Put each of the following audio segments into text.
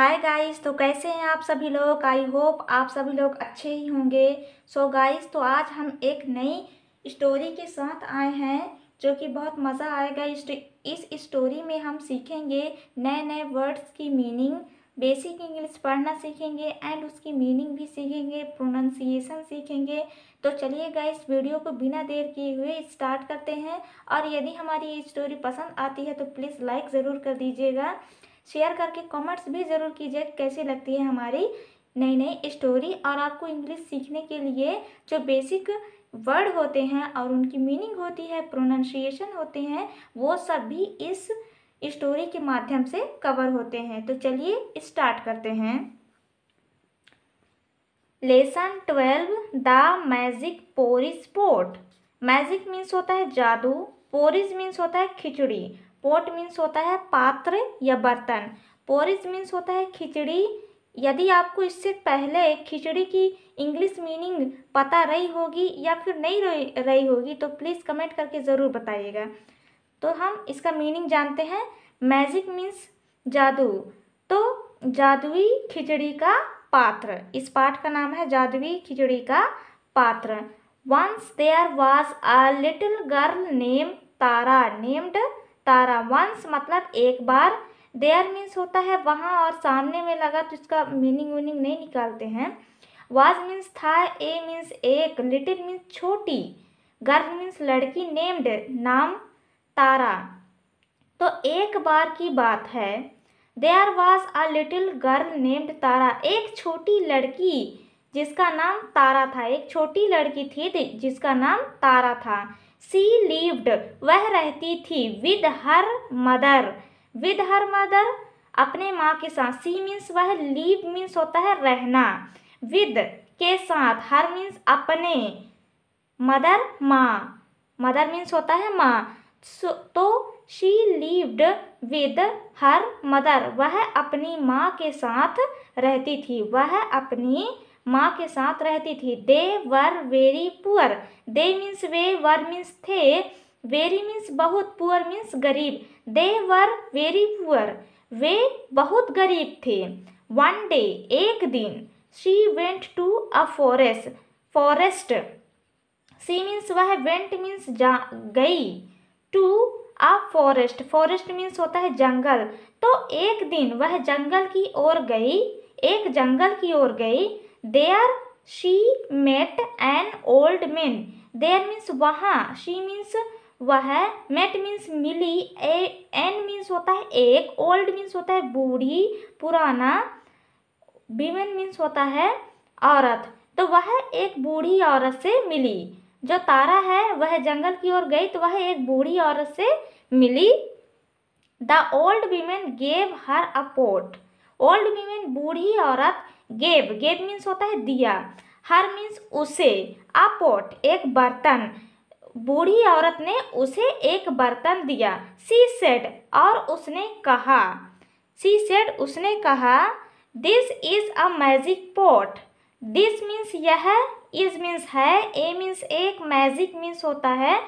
hi guys तो कैसे हैं आप सभी लोग आई होप आप सभी लोग अच्छे ही होंगे सो so गाइस तो आज हम एक नई स्टोरी के साथ आए हैं जो कि बहुत मज़ा आएगा इस स्टोरी में हम सीखेंगे नए नए वर्ड्स की मीनिंग बेसिक इंग्लिश पढ़ना सीखेंगे एंड उसकी मीनिंग भी सीखेंगे प्रोनाउंसिएशन सीखेंगे तो चलिए गाइस वीडियो को बिना देर किए हुए स्टार्ट करते हैं और यदि हमारी ये स्टोरी पसंद आती है तो प्लीज़ लाइक ज़रूर कर दीजिएगा शेयर करके कमेंट्स भी ज़रूर कीजिए कैसी लगती है हमारी नई नई स्टोरी और आपको इंग्लिश सीखने के लिए जो बेसिक वर्ड होते हैं और उनकी मीनिंग होती है प्रोनाउंसिएशन होते हैं वो सब भी इस स्टोरी के माध्यम से कवर होते हैं तो चलिए स्टार्ट करते हैं lesson twelve the magic porridge pot magic means होता है जादू पोरिस मीन्स होता है खिचड़ी पोट मीन्स होता है पात्र या बर्तन पोरिज मीन्स होता है खिचड़ी यदि आपको इससे पहले खिचड़ी की इंग्लिश मीनिंग पता रही होगी या फिर नहीं रही होगी तो प्लीज़ कमेंट करके ज़रूर बताइएगा तो हम इसका मीनिंग जानते हैं मैजिक मीन्स जादू तो जादुई खिचड़ी का पात्र इस पाठ का नाम है जादुई खिचड़ी का पात्र once there was a little girl name Tara named Tara once मतलब एक बार देयर मीन्स होता है वहाँ और सामने में लगा तो इसका मीनिंग वीनिंग नहीं निकालते हैं वाज मीन्स था ए मीन्स एक लिटिल मीन्स छोटी गर्ल मीन्स लड़की नेम्ड नाम तारा तो एक बार की बात है there was a little girl named Tara एक छोटी लड़की जिसका नाम तारा था एक छोटी लड़की थी जिसका नाम तारा था सी लिव्ड वह रहती थी with her mother with her mother अपने माँ के साथ सी मीन्स वह लीव मीन्स होता है रहना विद के साथ हर मीन्स अपने मदर माँ मदर मीन्स होता है माँ तो she lived with her mother वह अपनी माँ के साथ रहती थी वह अपनी माँ के साथ रहती थी they were very poor they means वे वर मीन्स थे वेरी मीन्स बहुत पुअर मीन्स गरीब दे वर वेरी पुअर वे बहुत गरीब थे वन डे एक दिन she went to a forest forest she means वह वेंट मीन्स जा गई to a forest forest means होता है जंगल तो एक दिन वह जंगल की ओर गई एक जंगल की ओर गई there she met an old man there means वहाँ शी मीन्स वह मेट मीन्स मिली एन मीन्स होता है एक ओल्ड मीन्स होता है बूढ़ी पुराना विमेन मीन्स होता है औरत तो वह एक बूढ़ी औरत से मिली जो तारा है वह जंगल की ओर गई तो वह एक बूढ़ी औरत से मिली the old women gave her a pot old women बूढ़ी औरत गेव गेव मीन्स होता है दिया हर मीन्स उसे अ पोट एक बर्तन बूढ़ी औरत ने उसे एक बर्तन दिया सी सेड और उसने कहा सी सेड उसने कहा this is a magic pot this means यह इज मीन्स है ए मीन्स एक मैजिक मीन्स होता है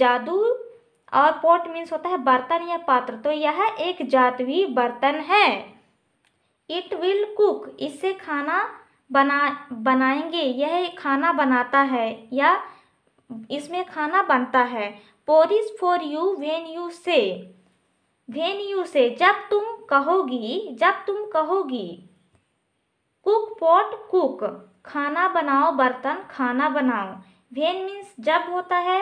जादू और पॉट मीन्स होता है बर्तन या पात्र तो यह एक जादुई बर्तन है इट विल कुक इससे खाना बना बनाएंगे यह खाना बनाता है या इसमें खाना बनता है porridge for you when you say when you say जब तुम कहोगी जब तुम कहोगी कुक पॉट कुक खाना बनाओ बर्तन खाना बनाओ वेन मीन्स जब होता है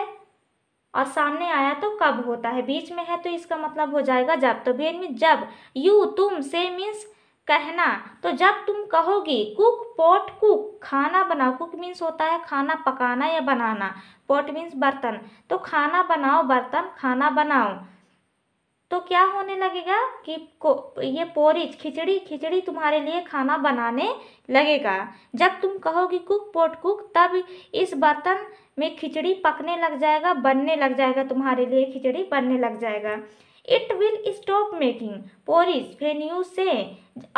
और सामने आया तो कब होता है बीच में है तो इसका मतलब हो जाएगा जब तो वेन मीन्स जब यू तुम से मीन्स कहना तो जब तुम कहोगी कुक पॉट कुक खाना बनाओ कुक मीन्स होता है खाना पकाना या बनाना पॉट मीन्स बर्तन तो खाना बनाओ बर्तन खाना बनाओ तो क्या होने लगेगा कि को ये पोरिज खिचड़ी खिचड़ी तुम्हारे लिए खाना बनाने लगेगा जब तुम कहोगी कुक पोट कुक तब इस बर्तन में खिचड़ी पकने लग जाएगा बनने लग जाएगा तुम्हारे लिए खिचड़ी बनने लग जाएगा it will stop making porridge when you say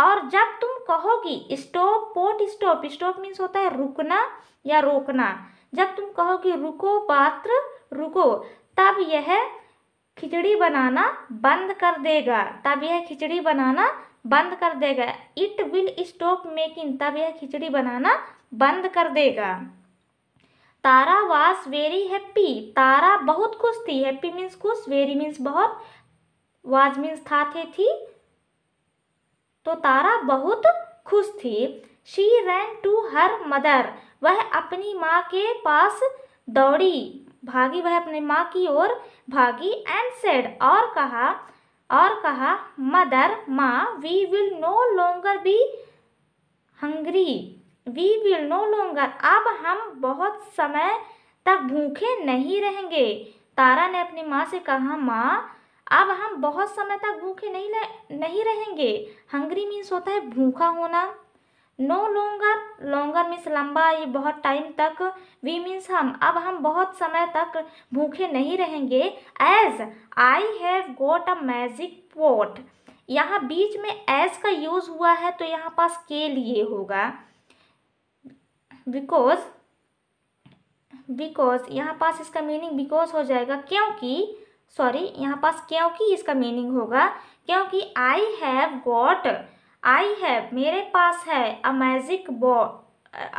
और जब तुम कहोगी stop pot stop stop means होता है रुकना या रोकना जब तुम कहोगी रुको पात्र रुको तब यह खिचड़ी बनाना बंद कर देगा तब यह खिचड़ी बनाना बंद कर देगा इट विल स्टॉप मेकिंग तब यह खिचड़ी बनाना बंद कर देगा तारा वास वेरी हैप्पी तारा बहुत खुश थी हैप्पी मीन्स खुश वेरी मीन्स बहुत वाज मीन्स था थे थी तो तारा बहुत खुश थी she ran to her mother वह अपनी माँ के पास दौड़ी भागी वह अपने माँ की ओर भागी एंड सेड और कहा और कहा मदर माँ we will no longer be hungry we will no longer अब हम बहुत समय तक भूखे नहीं रहेंगे तारा ने अपनी माँ से कहा माँ अब हम बहुत समय तक भूखे नहीं नहीं रहेंगे हंग्री मीन्स होता है भूखा होना नो लॉन्गर लोंगर मीन्स लंबा ये बहुत टाइम तक वी मीन्स हम अब हम बहुत समय तक भूखे नहीं रहेंगे as I have got a magic pot यहाँ बीच में एज का यूज़ हुआ है तो यहाँ पास के लिए होगा बिकॉज बिकॉज यहाँ पास इसका मीनिंग बिकॉज हो जाएगा क्योंकि सॉरी यहाँ पास क्योंकि इसका मीनिंग होगा क्योंकि I have got I have मेरे पास है अ मैजिक बॉ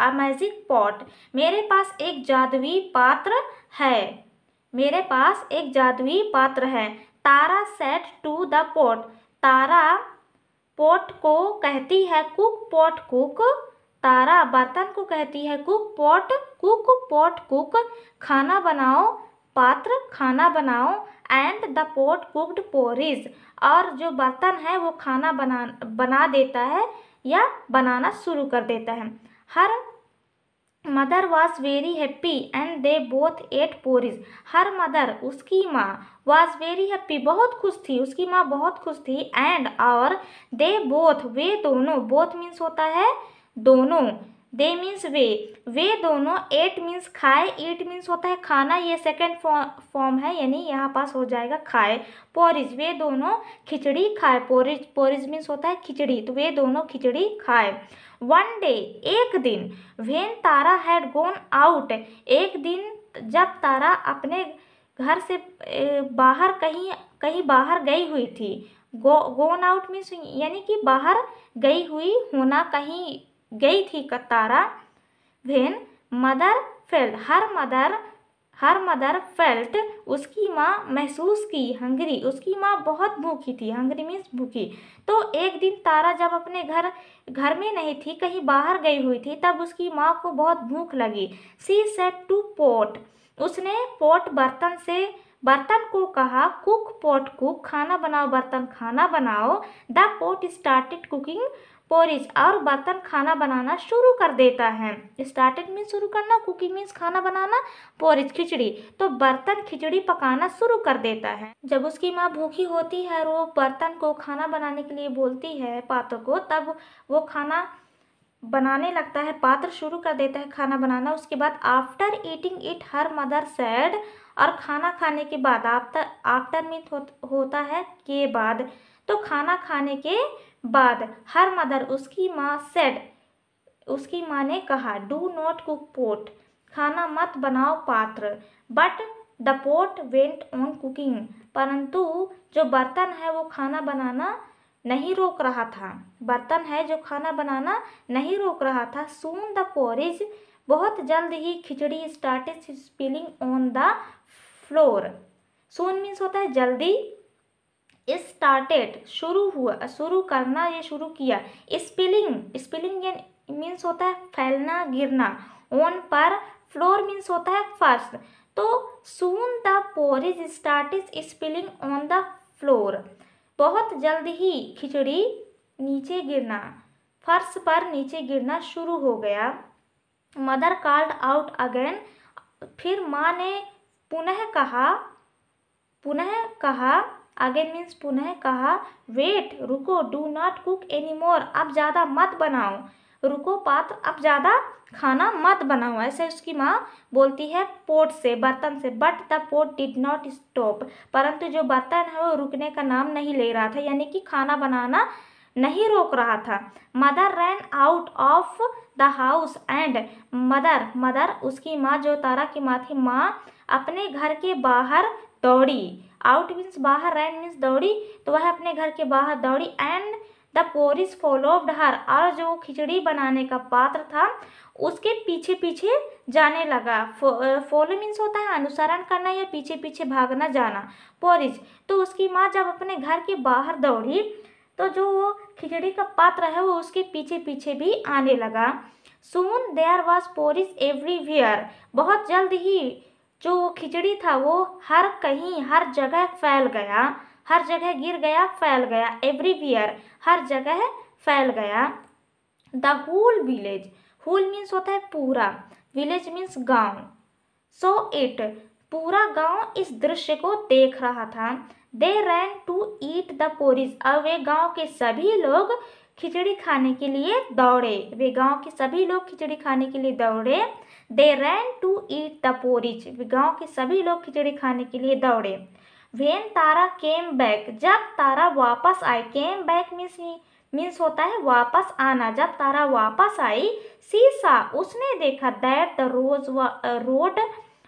अ मैजिक पॉट मेरे पास एक जादुई पात्र है मेरे पास एक जादुई पात्र है Tara said to the pot Tara pot को कहती है कुक पोट कुक तारा बर्तन को कहती है cook pot cook pot cook खाना बनाओ पात्र खाना बनाओ and the pot cooked porridge और जो बर्तन है वो खाना बना बना देता है या बनाना शुरू कर देता है her mother was very happy and they both ate porridge her mother उसकी माँ वॉज वेरी हैप्पी बहुत खुश थी उसकी माँ बहुत खुश थी एंड और दे बोथ वे दोनों बोथ मीन्स होता है दोनों दे मीन्स वे वे दोनों एट मीन्स खाए ईट मीन्स होता है खाना ये सेकेंड फॉर्म है यानी यहाँ पास हो जाएगा खाए पोरिज वे दोनों खिचड़ी खाए पोरिज पोरिज मीन्स होता है खिचड़ी तो वे दोनों खिचड़ी खाए वन डे एक दिन when Tara had gone out एक दिन जब तारा अपने घर से बाहर कहीं कहीं बाहर गई हुई थी गो गोन आउट मीन्स यानी कि बाहर गई हुई होना कहीं गई थी कतारा when mother felt her mother her mother felt उसकी माँ महसूस की हंगरी उसकी माँ बहुत भूखी थी हंगरी मीन्स भूखी तो एक दिन तारा जब अपने घर घर में नहीं थी कहीं बाहर गई हुई थी तब उसकी माँ को बहुत भूख लगी सी सेट टू पोट उसने पोट बर्तन से बर्तन को कहा कुक पोट कुक खाना बनाओ बर्तन खाना बनाओ the pot started cooking porridge और बर्तन खाना बनाना शुरू कर देता है स्टार्टेड मीन्स शुरू करना कुकिंग मीन्स खाना बनाना पोरिज खिचड़ी तो बर्तन खिचड़ी पकाना शुरू कर देता है जब उसकी माँ भूखी होती है और वो बर्तन को खाना बनाने के लिए बोलती है पात्र को तब वो खाना बनाने लगता है पात्र शुरू कर देता है खाना बनाना उसके बाद after eating it her mother said और खाना खाने के बाद आफ्टर आफ्टर मीन होता है के बाद तो खाना खाने के बाद हर मदर उसकी माँ सेड उसकी माँ ने कहा डू नॉट कुक पोट खाना मत बनाओ पात्र but the pot went on cooking परंतु जो बर्तन है वो खाना बनाना नहीं रोक रहा था बर्तन है जो खाना बनाना नहीं रोक रहा था सून द पोरिज बहुत जल्द ही खिचड़ी started spilling on the floor soon means होता है जल्दी स्टार्टेड शुरू हुआ शुरू करना ये शुरू किया स्पिलिंग स्पिलिंग मीन्स होता है फैलना गिरना ऑन पर फ्लोर मीन्स होता है फर्स्ट तो soon the porridge start spilling on the floor बहुत जल्द ही खिचड़ी नीचे गिरना फर्श पर नीचे गिरना शुरू हो गया मदर कार्ड आउट अगेन फिर माँ ने पुनः कहा पुनः कहा अगेन मीन्स पुनः कहा वेट रुको do not cook any अब ज़्यादा मत बनाओ रुको पात्र अब ज़्यादा खाना मत बनाओ ऐसे उसकी माँ बोलती है पोट से बर्तन से but the pot did not stop परंतु जो बर्तन है वो रुकने का नाम नहीं ले रहा था यानी कि खाना बनाना नहीं रोक रहा था mother ran out of the house and mother mother उसकी माँ जो तारा की माँ थी माँ अपने घर के बाहर दौड़ी आउट मीन्स बाहर रैन मीन्स दौड़ी तो वह अपने घर के बाहर दौड़ी एंड द पोरिस फॉलोव्ड हर और जो खिचड़ी बनाने का पात्र था उसके पीछे पीछे जाने लगा फॉलो मीन्स होता है अनुसरण करना या पीछे पीछे भागना जाना पोरिज तो उसकी माँ जब अपने घर के बाहर दौड़ी तो जो वो खिचड़ी का पात्र है वो उसके पीछे पीछे भी आने लगा soon there was porridge everywhere बहुत जल्द ही जो खिचड़ी था वो हर कहीं हर जगह फैल गया हर जगह गिर गया फैल गया एवरीवियर हर जगह फैल गया the whole village whole means होता है पूरा विलेज मीन्स गांव सो इट पूरा गांव इस दृश्य को देख रहा था they ran to eat the porridge अब वे गांव के सभी लोग खिचड़ी खाने के लिए दौड़े वे गांव के सभी लोग खिचड़ी खाने के लिए दौड़े दे रैन टू ईट द पोरिच गाँव के सभी लोग खिचड़ी खाने के लिए दौड़े वेन तारा केम बैक जब तारा वापस आई केम बैक मीन्स मीन्स होता है वापस आना जब तारा वापस आई सीसा उसने देखा that the rose road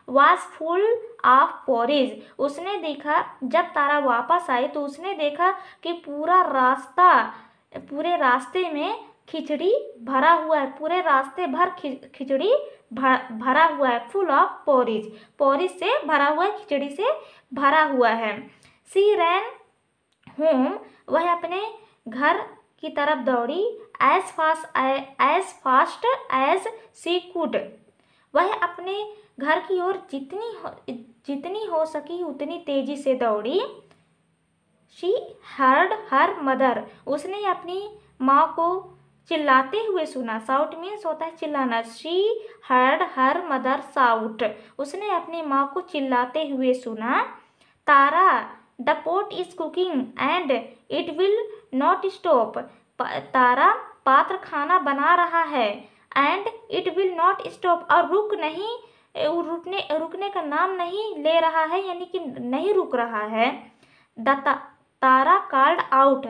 was full of porridge उसने देखा जब तारा वापस आई तो उसने देखा कि पूरा रास्ता पूरे रास्ते में खिचड़ी भरा हुआ है पूरे रास्ते भर खिचड़ी भरा हुआ है फुल ऑफ पोरिज पोरिज से भरा हुआ है खिचड़ी से भरा हुआ है सी रैन होम वह अपने घर की तरफ दौड़ी as fast as fast as she could वह अपने घर की ओर जितनी हो जितनी हो सकी उतनी तेजी से दौड़ी शी हर्ड हर मदर उसने अपनी माँ को चिल्लाते हुए सुना साउट मीन्स होता है चिल्लाना she heard her mother shout उसने अपनी माँ को चिल्लाते हुए सुना Tara the pot is cooking and it will not stop Tara पात्र खाना बना रहा है and it will not stop और रुक नहीं रुकने रुकने का नाम नहीं ले रहा है यानी कि नहीं रुक रहा है द तारा कार्ड आउट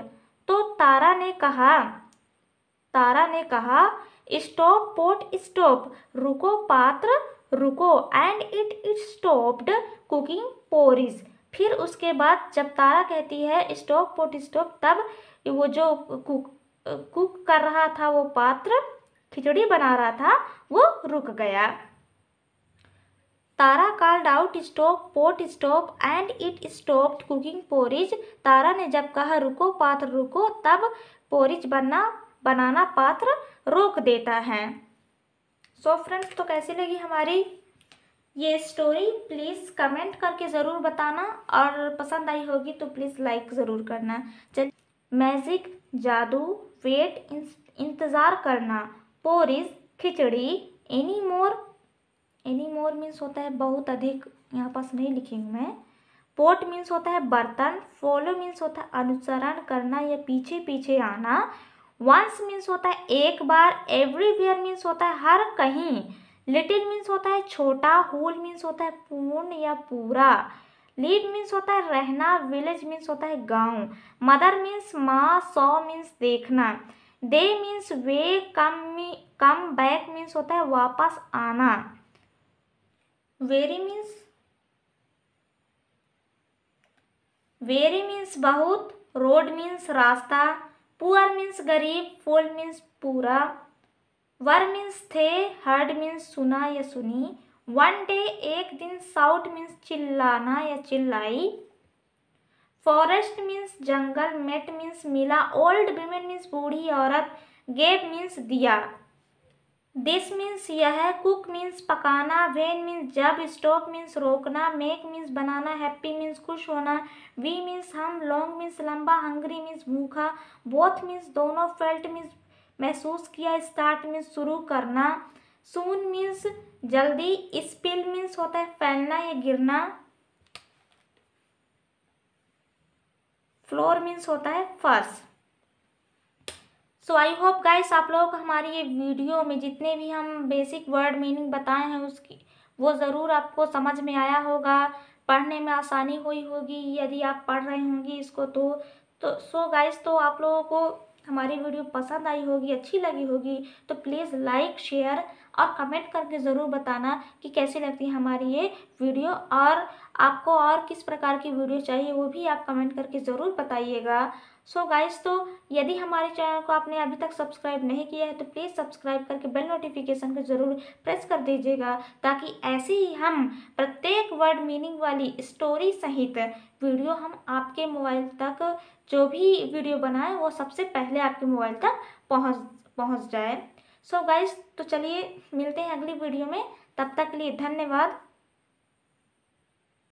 तो तारा ने कहा तारा ने कहा स्टॉप पोट स्टॉप रुको पात्र रुको and it it stopped cooking porridge फिर उसके बाद जब तारा कहती है स्टॉप पोट स्टॉप तब वो जो कुक कुक कर रहा था वो पात्र खिचड़ी बना रहा था वो रुक गया Tara called out stop pot stop and it stopped cooking porridge Tara ने जब कहा रुको पात्र रुको तब पोरिज बनना बनाना पात्र रोक देता है सो so फ्रेंड्स तो कैसी लगी हमारी ये स्टोरी प्लीज़ कमेंट करके ज़रूर बताना और पसंद आई होगी तो प्लीज़ लाइक ज़रूर करना चल मैजिक जादू वेट इंतज़ार करना पोरिस खिचड़ी any more any more means होता है बहुत अधिक यहाँ पास नहीं लिखेंगे मैं पोट मीन्स होता है बर्तन फॉलो मीन्स होता है अनुसरण करना या पीछे पीछे आना वंस मीन्स होता है एक बार एवरीवेयर मीन्स होता है हर कहीं लिटिल मीन्स होता है छोटा होल मीन्स होता है पूर्ण या पूरा लीड मीन्स होता है रहना विलेज मीन्स होता है गांव मदर मीन्स माँ सौ मीन्स देखना दे मीन्स वे come me come back means होता है वापस आना वेरी मीन्स वेरी मीन्स बहुत रोड मीन्स रास्ता पुअर मीन्स गरीब फुल मीन्स पूरा वर मीन्स थे हर्ड मीन्स सुना या सुनी वन डे एक दिन साउट मीन्स चिल्लाना या चिल्लाई फॉरेस्ट मीन्स जंगल मेट मीन्स मिला ओल्ड वीमेन मीन्स बूढ़ी औरत गेव मीन्स दिया दिस मीन्स यह है कुक मीन्स पकाना वेन मीन्स जब स्टॉप मीन्स रोकना मेक मीन्स बनाना हैप्पी मीन्स खुश होना वी मीन्स हम लॉन्ग मीन्स लंबा हंगरी मीन्स भूखा बोथ मीन्स दोनों फेल्ट मीन्स महसूस किया स्टार्ट मीन्स शुरू करना सून मीन्स जल्दी स्पिल मीन्स होता है फैलना या गिरना फ्लोर मीन्स होता है फर्श सो आई होप गाइस आप लोगों को हमारी ये वीडियो में जितने भी हम बेसिक वर्ड मीनिंग बताए हैं उसकी वो ज़रूर आपको समझ में आया होगा पढ़ने में आसानी हुई होगी यदि आप पढ़ रहे होंगे इसको तो तो सो गाइस तो आप लोगों को हमारी वीडियो पसंद आई होगी अच्छी लगी होगी तो प्लीज़ लाइक शेयर और कमेंट करके ज़रूर बताना कि कैसी लगती है हमारी ये वीडियो और आपको और किस प्रकार की वीडियो चाहिए वो भी आप कमेंट करके ज़रूर बताइएगा सो so गाइस तो यदि हमारे चैनल को आपने अभी तक सब्सक्राइब नहीं किया है तो प्लीज़ सब्सक्राइब करके बेल नोटिफिकेशन को ज़रूर प्रेस कर दीजिएगा ताकि ऐसे ही हम प्रत्येक वर्ड मीनिंग वाली स्टोरी सहित वीडियो हम आपके मोबाइल तक जो भी वीडियो बनाए वो सबसे पहले आपके मोबाइल तक पहुँच पहुँच जाए सो so गाइस तो चलिए मिलते हैं अगली वीडियो में तब तक के लिए धन्यवाद